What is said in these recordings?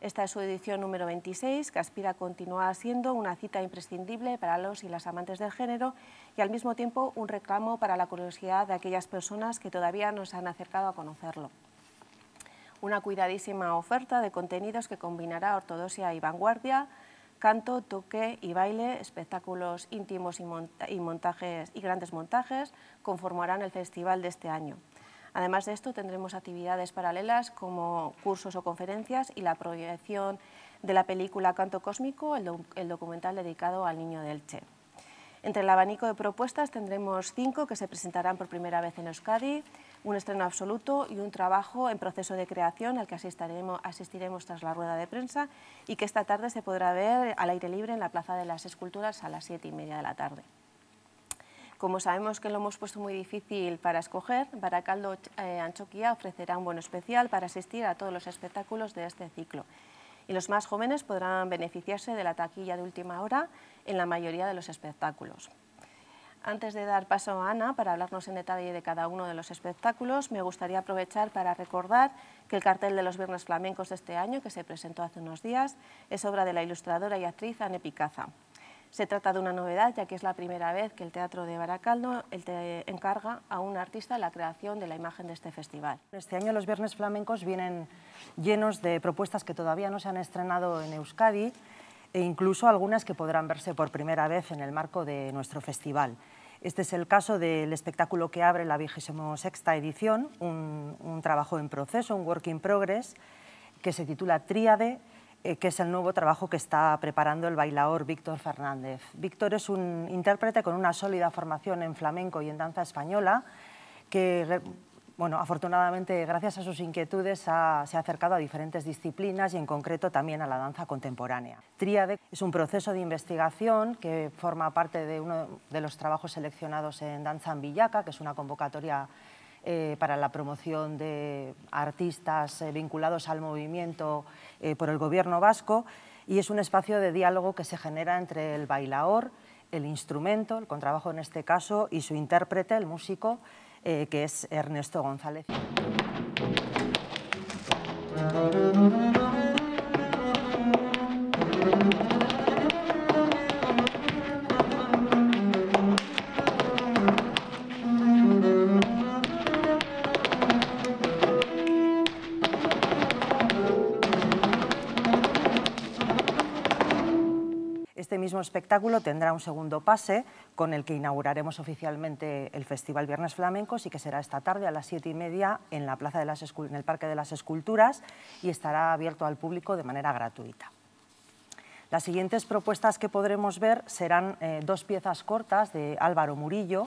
Esta es su edición número 26, que aspira a continuar siendo una cita imprescindible para los y las amantes del género y al mismo tiempo un reclamo para la curiosidad de aquellas personas que todavía no se han acercado a conocerlo. Una cuidadísima oferta de contenidos que combinará ortodoxia y vanguardia, canto, toque y baile, espectáculos íntimos y montajes y grandes montajes conformarán el festival de este año. Además de esto, tendremos actividades paralelas como cursos o conferencias y la proyección de la película Canto Cósmico, el, documental dedicado al niño del Che. Entre el abanico de propuestas tendremos cinco que se presentarán por primera vez en Euskadi, un estreno absoluto y un trabajo en proceso de creación al que asistiremos, asistiremos tras la rueda de prensa y que esta tarde se podrá ver al aire libre en la Plaza de las Esculturas a las siete y media de la tarde. Como sabemos que lo hemos puesto muy difícil para escoger, Baracaldo eh, ofrecerá un bono especial para asistir a todos los espectáculos de este ciclo. Y los más jóvenes podrán beneficiarse de la taquilla de última hora en la mayoría de los espectáculos. Antes de dar paso a Ana para hablarnos en detalle de cada uno de los espectáculos, me gustaría aprovechar para recordar que el cartel de los Viernes Flamencos de este año, que se presentó hace unos días, es obra de la ilustradora y actriz Anne Picaza. Se trata de una novedad, ya que es la primera vez que el Teatro de Baracaldo encarga a un artista la creación de la imagen de este festival. Este año los Viernes Flamencos vienen llenos de propuestas que todavía no se han estrenado en Euskadi e incluso algunas que podrán verse por primera vez en el marco de nuestro festival. Este es el caso del espectáculo que abre la sexta edición, un, un trabajo en proceso, un work in progress, que se titula Tríade, eh, que es el nuevo trabajo que está preparando el bailaor Víctor Fernández. Víctor es un intérprete con una sólida formación en flamenco y en danza española, que bueno, afortunadamente, gracias a sus inquietudes, se ha acercado a diferentes disciplinas y en concreto también a la danza contemporánea. Tríade es un proceso de investigación que forma parte de uno de los trabajos seleccionados en Danza en Villaca, que es una convocatoria eh, para la promoción de artistas eh, vinculados al movimiento eh, por el gobierno vasco y es un espacio de diálogo que se genera entre el bailaor, el instrumento, el contrabajo en este caso, y su intérprete, el músico, que es Ernesto González. mismo espectáculo tendrá un segundo pase con el que inauguraremos oficialmente el Festival Viernes Flamencos y que será esta tarde a las siete y media en, la Plaza de las en el Parque de las Esculturas y estará abierto al público de manera gratuita. Las siguientes propuestas que podremos ver serán eh, dos piezas cortas de Álvaro Murillo,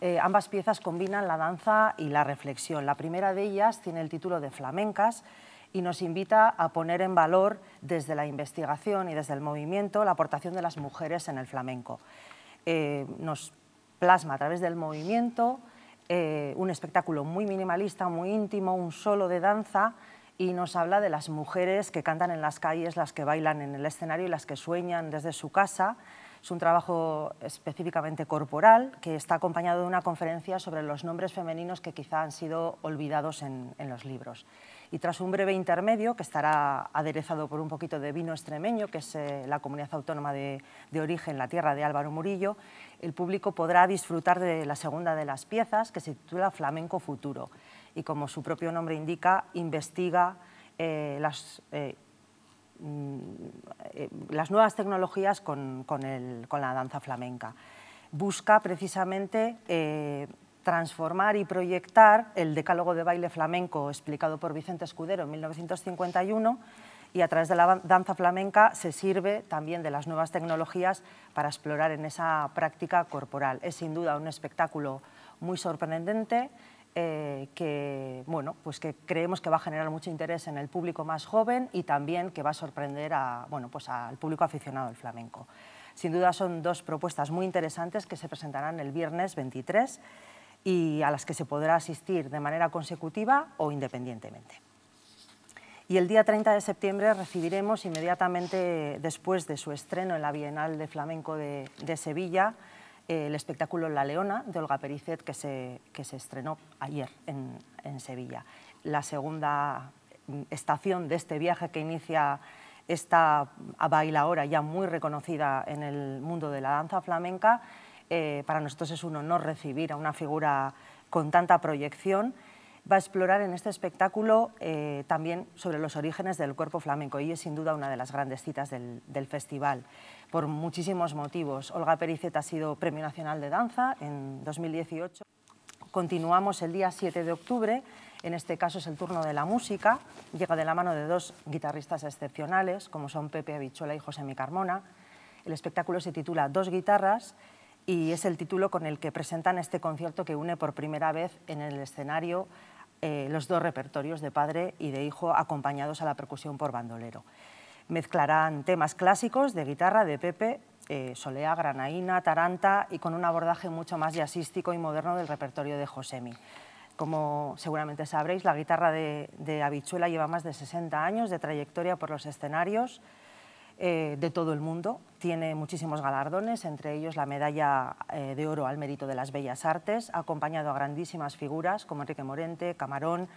eh, ambas piezas combinan la danza y la reflexión. La primera de ellas tiene el título de Flamencas y nos invita a poner en valor desde la investigación y desde el movimiento la aportación de las mujeres en el flamenco. Eh, nos plasma a través del movimiento eh, un espectáculo muy minimalista, muy íntimo, un solo de danza y nos habla de las mujeres que cantan en las calles, las que bailan en el escenario y las que sueñan desde su casa. Es un trabajo específicamente corporal que está acompañado de una conferencia sobre los nombres femeninos que quizá han sido olvidados en los libros y tras un breve intermedio, que estará aderezado por un poquito de vino extremeño, que es eh, la comunidad autónoma de, origen, la tierra de Álvaro Murillo, el público podrá disfrutar de la segunda de las piezas, que se titula Flamenco Futuro, y como su propio nombre indica, investiga eh, las... Eh, mm, las nuevas tecnologías con, la danza flamenca. Busca precisamente transformar y proyectar el Decálogo de baile flamenco explicado por Vicente Escudero en 1951 y a través de la danza flamenca se sirve también de las nuevas tecnologías para explorar en esa práctica corporal. Es sin duda un espectáculo muy sorprendente eh, que, bueno, pues que creemos que va a generar mucho interés en el público más joven y también que va a sorprender a, bueno, pues al público aficionado al flamenco. Sin duda son dos propuestas muy interesantes que se presentarán el viernes 23 y a las que se podrá asistir de manera consecutiva o independientemente. Y el día 30 de septiembre recibiremos inmediatamente después de su estreno en la Bienal de Flamenco de, Sevilla el espectáculo La Leona de Olga Pericet que se, estrenó ayer en, en Sevilla. La segunda mm, estación de este viaje que inicia esta bailaora ya muy reconocida en el mundo de la danza flamenca eh, para nosotros es un honor recibir a una figura con tanta proyección, va a explorar en este espectáculo eh, también sobre los orígenes del cuerpo flamenco y es sin duda una de las grandes citas del, festival, por muchísimos motivos. Olga Pericet ha sido Premio Nacional de Danza en 2018. Continuamos el día 7 de octubre, en este caso es el turno de la música, llega de la mano de dos guitarristas excepcionales, como son Pepe Bichola y José Micarmona. El espectáculo se titula Dos guitarras y es el título con el que presentan este concierto que une por primera vez en el escenario eh, los dos repertorios de padre y de hijo acompañados a la percusión por bandolero. Mezclarán temas clásicos de guitarra de Pepe, soleá, eh, Solea, Granaína, Taranta y con un abordaje mucho más jazzístico y moderno del repertorio de Josemi. Como seguramente sabréis, la guitarra de, Habichuela lleva más de 60 años de trayectoria por los escenarios eh, de todo el mundo tiene muchísimos galardones, entre ellos la Medalla eh, de Oro al Mérito de las Bellas Artes. Ha acompañado a grandísimas figuras como Enrique Morente, Camarón,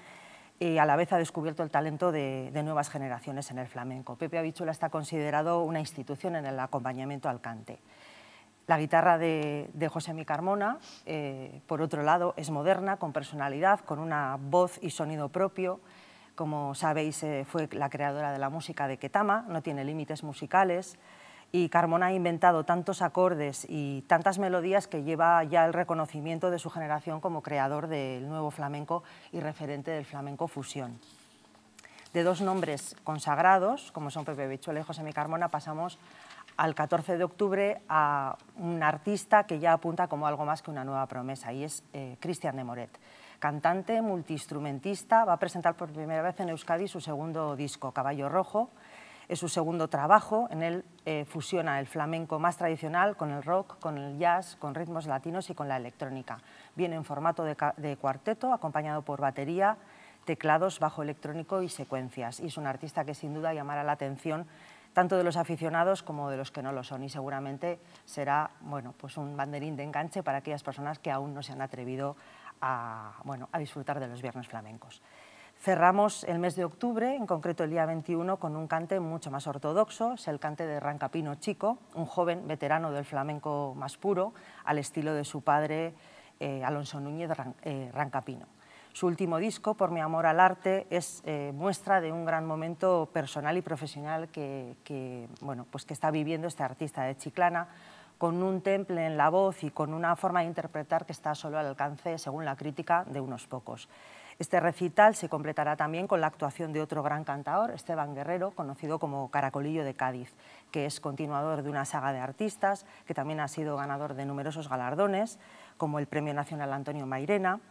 y a la vez ha descubierto el talento de, nuevas generaciones en el flamenco. Pepe Avichula está considerado una institución en el acompañamiento al cante. La guitarra de, José Mi Carmona, eh, por otro lado, es moderna, con personalidad, con una voz y sonido propio. Como sabéis, eh, fue la creadora de la música de Ketama, no tiene límites musicales y Carmona ha inventado tantos acordes y tantas melodías que lleva ya el reconocimiento de su generación como creador del nuevo flamenco y referente del flamenco fusión. De dos nombres consagrados, como son Pepe Bichuela y José Mi Carmona, pasamos al 14 de octubre a un artista que ya apunta como algo más que una nueva promesa, y es eh, Cristian de Moret. Cantante, multiinstrumentista, va a presentar por primera vez en Euskadi su segundo disco, Caballo Rojo, es su segundo trabajo, en él eh, fusiona el flamenco más tradicional con el rock, con el jazz, con ritmos latinos y con la electrónica. Viene en formato de, cuarteto, acompañado por batería, teclados, bajo electrónico y secuencias. Y es un artista que sin duda llamará la atención tanto de los aficionados como de los que no lo son y seguramente será bueno, pues un banderín de enganche para aquellas personas que aún no se han atrevido a disfrutar de los viernes flamencos. Cerramos el mes de octubre, en concreto el día 21, con un cante mucho más ortodoxo, es el cante de Rancapino Chico, un joven veterano del flamenco más puro, al estilo de su padre eh, Alonso Núñez eh, Rancapino. Su último disco, Por mi amor al arte, es eh, muestra de un gran momento personal y profesional pues que está viviendo este artista de Chiclana, con un temple en la voz y con una forma de interpretar que está solo al alcance, según la crítica, de unos pocos. Este recital se completará también con la actuación de otro gran cantador, Esteban Guerrero, conocido como Caracolillo de Cádiz, que es continuador de una saga de artistas, que también ha sido ganador de numerosos galardones, como el Premio Nacional Antonio Mairena,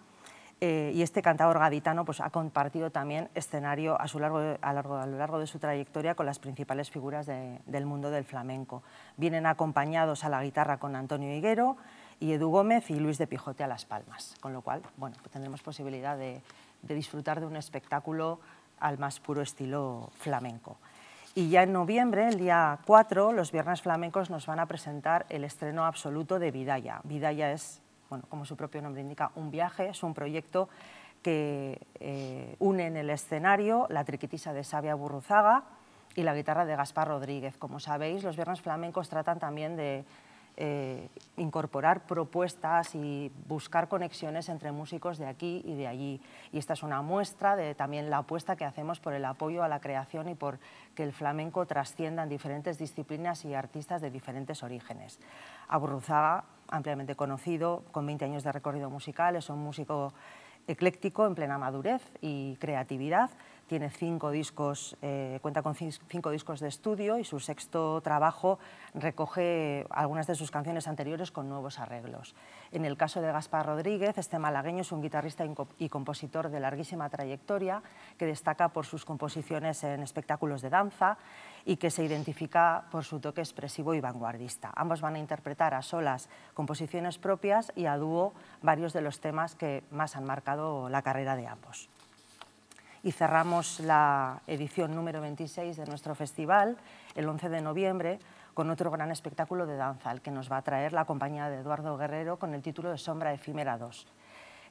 eh, y este cantador gaditano pues, ha compartido también escenario a, su lo largo de su trayectoria con las principales figuras del mundo del flamenco. Vienen acompañados a la guitarra con Antonio Higuero, y Edu Gómez y Luis de Pijote a Las Palmas. Con lo cual, bueno, pues tendremos posibilidad de, disfrutar de un espectáculo al más puro estilo flamenco. Y ya en noviembre, el día 4, los Viernes Flamencos nos van a presentar el estreno absoluto de Vidaya. Vidaya es, bueno, como su propio nombre indica, un viaje, es un proyecto que eh, une en el escenario la triquitisa de Sabia Burruzaga y la guitarra de Gaspar Rodríguez. Como sabéis, los Viernes Flamencos tratan también de eh, incorporar propuestas y buscar conexiones entre músicos de aquí y de allí. Y esta es una muestra de también la apuesta que hacemos por el apoyo a la creación y por que el flamenco trascienda en diferentes disciplinas y artistas de diferentes orígenes. Aburruzaga, ampliamente conocido, con 20 años de recorrido musical, es un músico ecléctico en plena madurez y creatividad, tiene cinco discos, eh, cuenta con cinco discos de estudio y su sexto trabajo recoge algunas de sus canciones anteriores con nuevos arreglos. En el caso de Gaspar Rodríguez, este malagueño es un guitarrista y compositor de larguísima trayectoria que destaca por sus composiciones en espectáculos de danza y que se identifica por su toque expresivo y vanguardista. Ambos van a interpretar a solas composiciones propias y a dúo varios de los temas que más han marcado la carrera de ambos y cerramos la edición número 26 de nuestro festival el 11 de noviembre con otro gran espectáculo de danza, el que nos va a traer la compañía de Eduardo Guerrero con el título de Sombra Efímera 2.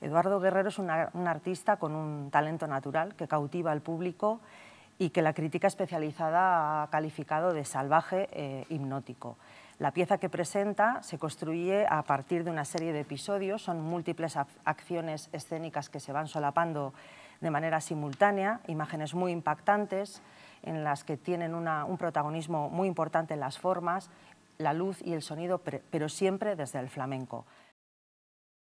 Eduardo Guerrero es un artista con un talento natural que cautiva al público y que la crítica especializada ha calificado de salvaje eh, hipnótico. La pieza que presenta se construye a partir de una serie de episodios, son múltiples acciones escénicas que se van solapando de manera simultánea, imágenes muy impactantes en las que tienen un protagonismo muy importante las formas, la luz y el sonido, pero siempre desde el flamenco.